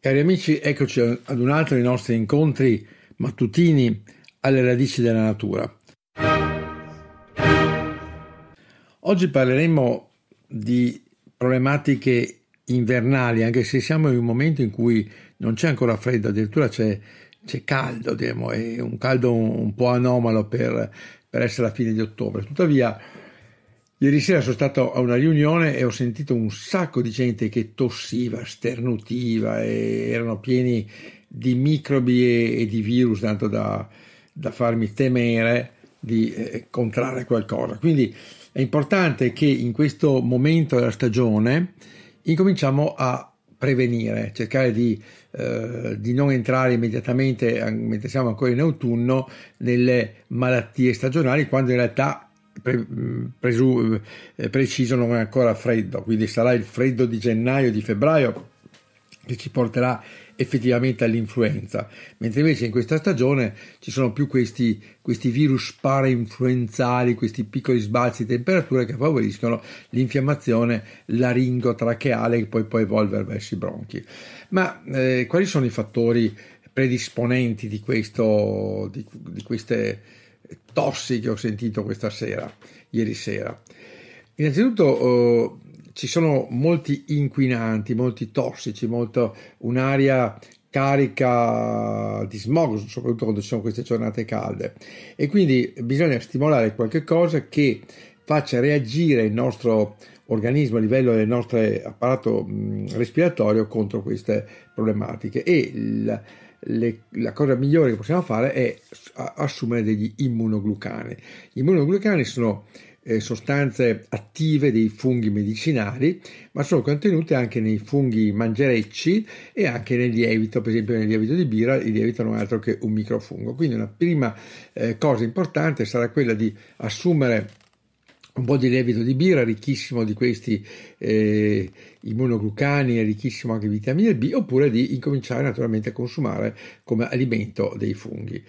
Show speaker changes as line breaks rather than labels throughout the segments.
Cari amici, eccoci ad un altro dei nostri incontri mattutini alle radici della natura. Oggi parleremo di problematiche invernali, anche se siamo in un momento in cui non c'è ancora freddo, addirittura c'è, c'è caldo, diciamo, è un caldo un, un po' anomalo per, per essere la fine di ottobre. Tuttavia, Ieri sera sono stato a una riunione e ho sentito un sacco di gente che tossiva, sternutiva e erano pieni di microbi e, di virus, tanto da, da farmi temere di eh, contrarre qualcosa. Quindi è importante che in questo momento della stagione incominciamo a prevenire, cercare di, eh, di, non entrare immediatamente, mentre siamo ancora in autunno, nelle malattie stagionali, quando in realtà pre, mm, presu, eh, preciso non è ancora freddo, quindi sarà il freddo di gennaio e di febbraio che ci porterà effettivamente all'influenza, mentre invece in questa stagione ci sono più questi, questi virus parainfluenzali, questi piccoli sbalzi di temperatura che favoriscono l'infiammazione laringotracheale che poi può evolvere verso i bronchi. Ma eh, quali sono i fattori predisponenti di, questo, di, di queste tossi che ho sentito questa sera, ieri sera. Innanzitutto eh, ci sono molti inquinanti, molti tossici, molto, un'aria carica di smog, soprattutto quando ci sono queste giornate calde. E quindi bisogna stimolare qualcosa che faccia reagire il nostro organismo a livello del nostro apparato mm, respiratorio contro queste problematiche. E il, le, la cosa migliore che possiamo fare è assumere degli immunoglucani. Gli immunoglucani sono eh, sostanze attive dei funghi medicinali, ma sono contenute anche nei funghi mangerecci e anche nel lievito, per esempio nel lievito di birra, il lievito non è altro che un microfungo. Quindi una prima eh, cosa importante sarà quella di assumere un po' di lievito di birra ricchissimo di questi eh, immunoglucani e ricchissimo anche di vitamina B oppure di incominciare naturalmente a consumare come alimento dei funghi.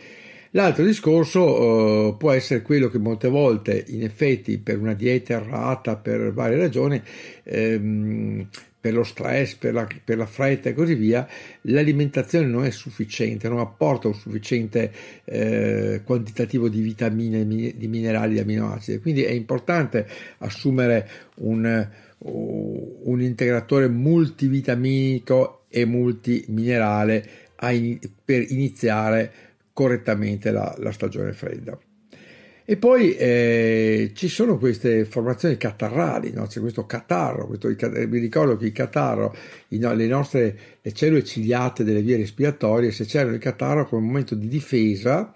L'altro discorso eh, può essere quello che molte volte in effetti per una dieta errata, per varie ragioni, ehm, per lo stress, per la, per la, fretta e così via, l'alimentazione non è sufficiente, non apporta un sufficiente eh, quantitativo di vitamine, di minerali, di aminoacidi. Quindi è importante assumere un, uh, un integratore multivitaminico e multiminerale in, per iniziare correttamente la, la stagione fredda. E poi eh, ci sono queste formazioni catarrali, no? c'è questo catarro, questo, mi ricordo che il catarro, le nostre le cellule ciliate delle vie respiratorie, se c'era il catarro come momento di difesa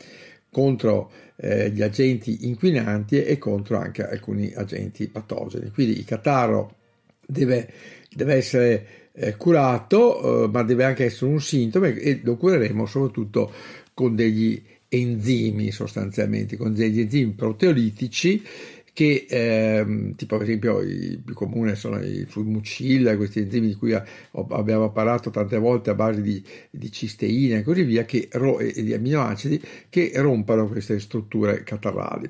contro eh, gli agenti inquinanti e contro anche alcuni agenti patogeni. Quindi il catarro deve, deve essere eh, curato, eh, ma deve anche essere un sintomo e lo cureremo soprattutto con degli enzimi sostanzialmente, con degli enzimi proteolitici che ehm, tipo per esempio i più comuni sono i fumucilla, questi enzimi di cui a, abbiamo parlato tante volte a base di, di cisteina e così via, che, e di aminoacidi che rompono queste strutture catarrali.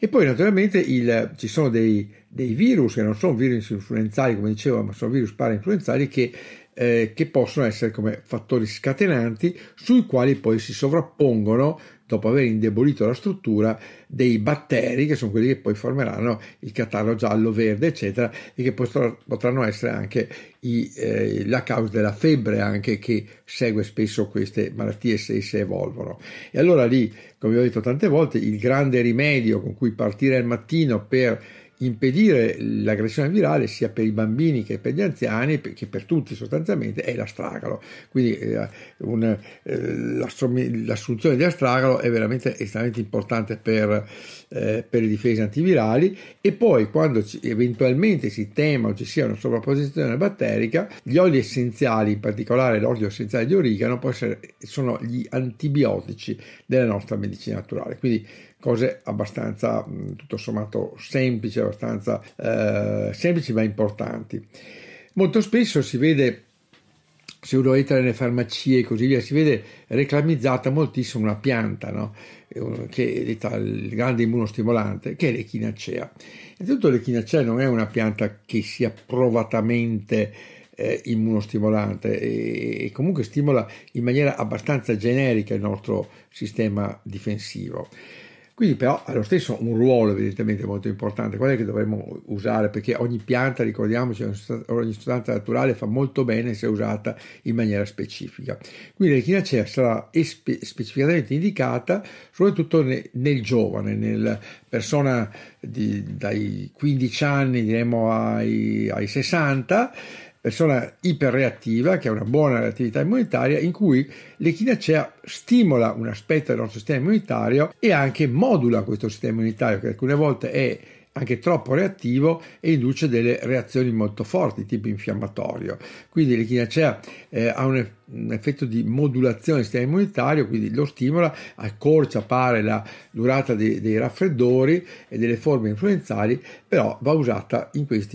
E poi naturalmente il, ci sono dei, dei, virus che non sono virus influenzali, come dicevo, ma sono virus parainfluenzali che eh, che possono essere come fattori scatenanti sui quali poi si sovrappongono dopo aver indebolito la struttura dei batteri che sono quelli che poi formeranno il catarro giallo, verde eccetera e che potranno essere anche i, eh, la causa della febbre anche che segue spesso queste malattie se si evolvono e allora lì come vi ho detto tante volte il grande rimedio con cui partire al mattino per impedire l'aggressione virale sia per i bambini che per gli anziani, che per tutti sostanzialmente, è l'astragalo. Quindi eh, un, eh, l'assunzione di astragalo è veramente estremamente importante per, eh, per, le difese antivirali e poi quando ci, eventualmente si tema o ci sia una sovrapposizione batterica, gli oli essenziali, in particolare l'olio essenziale di origano, essere, sono gli antibiotici della nostra medicina naturale. Quindi cose abbastanza mm, tutto sommato semplici, abbastanza eh, semplici ma importanti. Molto spesso si vede, se uno entra nelle farmacie e così via, si vede reclamizzata moltissimo una pianta, no? Eh, che è detta il grande immunostimolante, che è l'echinacea. Innanzitutto l'echinacea non è una pianta che sia provatamente eh, immunostimolante e, e, comunque stimola in maniera abbastanza generica il nostro sistema difensivo. Quindi però lo stesso un ruolo evidentemente molto importante, quello che dovremmo usare, perché ogni pianta, ricordiamoci, ogni sostanza naturale fa molto bene se usata in maniera specifica. Quindi l'echinacea sarà espe- specificatamente indicata soprattutto nel, nel giovane, nella persona di, dai 15 anni diremo ai, ai 60 persona iperreattiva, che ha una buona reattività immunitaria, in cui l'echinacea stimola un aspetto del nostro sistema immunitario e anche modula questo sistema immunitario, che alcune volte è anche troppo reattivo e induce delle reazioni molto forti, tipo infiammatorio. Quindi l'echinacea eh, ha un, un, effetto di modulazione del sistema immunitario, quindi lo stimola, accorcia pare la durata dei, dei raffreddori e delle forme influenzali, però va usata in, eh,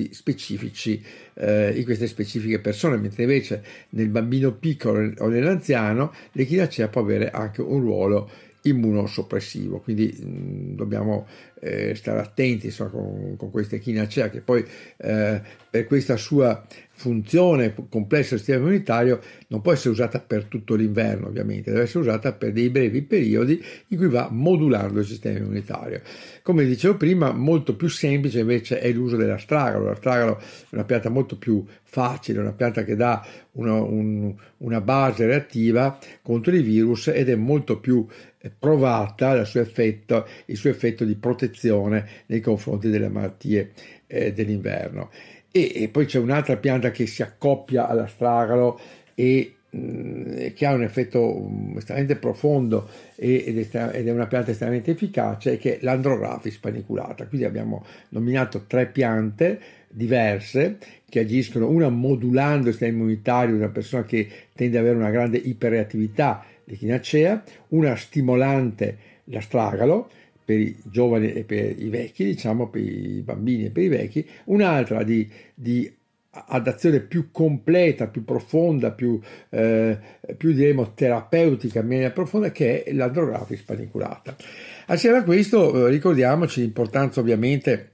in queste specifiche persone, mentre invece nel bambino piccolo o nell'anziano l'echinacea può avere anche un ruolo immunosoppressivo, quindi mh, mm, dobbiamo eh, stare attenti insomma, con, con, queste chinacea che poi eh, per questa sua funzione complessa del sistema immunitario non può essere usata per tutto l'inverno ovviamente, deve essere usata per dei brevi periodi in cui va modulando il sistema immunitario. Come dicevo prima, molto più semplice invece è l'uso dell'astragalo, l'astragalo è una pianta molto più facile, una pianta che dà una, un, una base reattiva contro i virus ed è molto più eh, provata il suo effetto, il suo effetto di protezione protezione nei confronti delle malattie eh, dell'inverno. E, e, poi c'è un'altra pianta che si accoppia all'astragalo e mm, che ha un effetto mm, estremamente profondo ed, è una pianta estremamente efficace che è l'androrafis paniculata. Quindi abbiamo nominato tre piante diverse che agiscono, una modulando il sistema immunitario di una persona che tende ad avere una grande iperreattività di chinacea, una stimolante l'astragalo per i giovani e per i vecchi, diciamo per i bambini e per i vecchi, un'altra di, di adazione più completa, più profonda, più, eh, più diremo terapeutica, meno profonda, che è l'andrografia spaniculata. Assieme a questo eh, ricordiamoci l'importanza ovviamente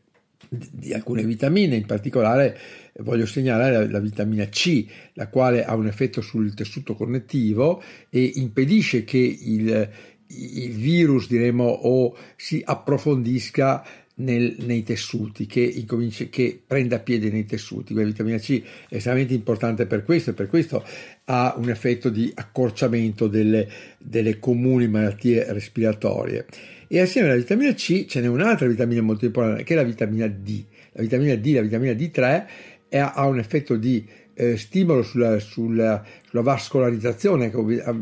di, di alcune vitamine, in particolare voglio segnalare la, la, vitamina C, la quale ha un effetto sul tessuto connettivo e impedisce che il, il virus, diremmo, o si approfondisca nel, nei tessuti, che, che, prenda piede nei tessuti. La vitamina C è estremamente importante per questo e per questo ha un effetto di accorciamento delle, delle comuni malattie respiratorie. E assieme alla vitamina C ce n'è un'altra vitamina molto importante che è la vitamina D. La vitamina D, la vitamina D3, è, ha un effetto di eh, stimolo sulla, sulla, sulla vascolarizzazione, ecco, ah,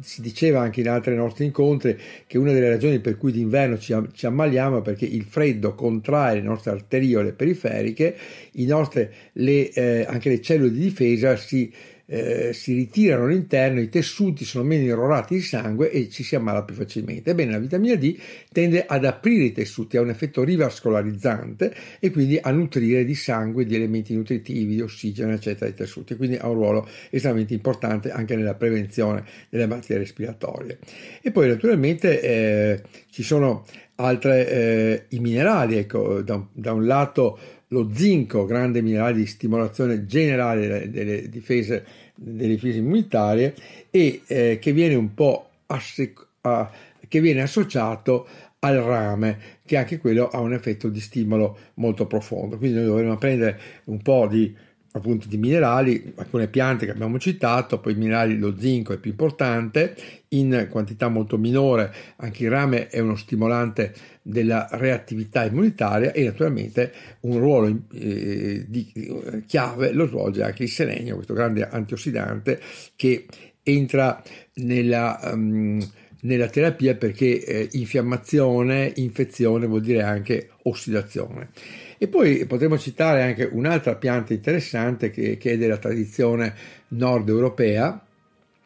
si diceva anche in altri nostri incontri che una delle ragioni per cui d'inverno ci, ci ammaliamo è perché il freddo contrae le nostre arteriole periferiche, nostre, le, eh, anche le cellule di difesa si eh, si ritirano all'interno, i tessuti sono meno irrorati di sangue e ci si ammala più facilmente. Ebbene, la vitamina D tende ad aprire i tessuti, ha un effetto rivascolarizzante e quindi a nutrire di sangue, di elementi nutritivi, di ossigeno, eccetera, i tessuti. Quindi ha un ruolo estremamente importante anche nella prevenzione delle malattie respiratorie. E poi, naturalmente, eh, ci sono altre, eh, i minerali, ecco, da, da un lato lo zinco, grande minerale di stimolazione generale delle difese, delle difese immunitarie e eh, che, viene un po assic- a, che viene associato al rame, che anche quello ha un effetto di stimolo molto profondo. Quindi noi dovremmo prendere un po' di appunto di minerali, alcune piante che abbiamo citato, poi i minerali lo zinco è più importante, in quantità molto minore anche il rame è uno stimolante della reattività immunitaria e naturalmente un ruolo eh, di, eh, chiave lo svolge anche il selenio, questo grande antiossidante che entra nella... Um, nella terapia perché eh, infiammazione, infezione vuol dire anche ossidazione. E poi potremmo citare anche un'altra pianta interessante che, che è della tradizione nord europea,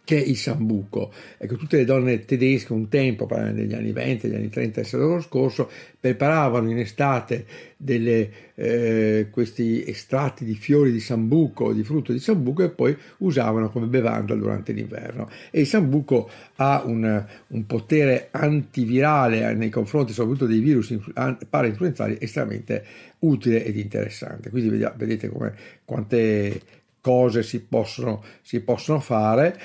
che è il sambuco. Ecco, tutte le donne tedesche un tempo, negli anni 20, negli anni 30 del secolo scorso, preparavano in estate delle, eh, questi estratti di fiori di sambuco, di frutto di sambuco e poi usavano come bevanda durante l'inverno. E il sambuco ha un, un potere antivirale nei confronti soprattutto dei virus parainfluenzali estremamente utile ed interessante. Quindi vedete come, quante cose si possono, si possono fare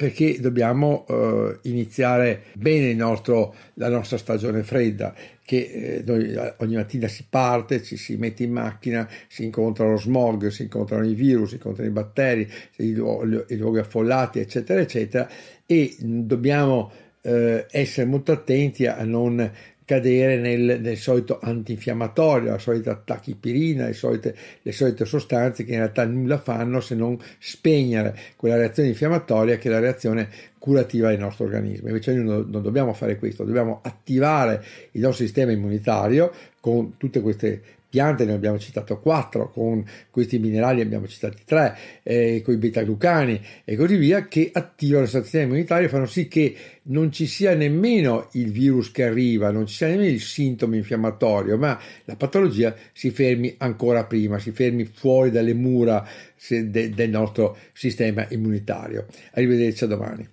perché dobbiamo eh, iniziare bene nostro, la nostra stagione fredda, che eh, noi, eh, ogni mattina si parte, ci si mette in macchina, si incontra lo smog, si incontrano i virus, si incontrano i batteri, i, lu- i luoghi affollati, eccetera, eccetera, e mm, dobbiamo eh, essere molto attenti a non cadere nel, nel solito antinfiammatorio, la solita tachipirina, le solite, le solite sostanze che in realtà nulla fanno se non spegnere quella reazione infiammatoria che è la reazione curativa del nostro organismo. Invece noi non dobbiamo fare questo, dobbiamo attivare il nostro sistema immunitario con tutte queste piante ne abbiamo citato quattro, con questi minerali ne abbiamo citati tre, eh, con i beta-glucani e così via, che attivano il sistema immunitario e fanno sì che non ci sia nemmeno il virus che arriva, non ci sia nemmeno il sintomo infiammatorio, ma la patologia si fermi ancora prima, si fermi fuori dalle mura del nostro sistema immunitario. Arrivederci a domani.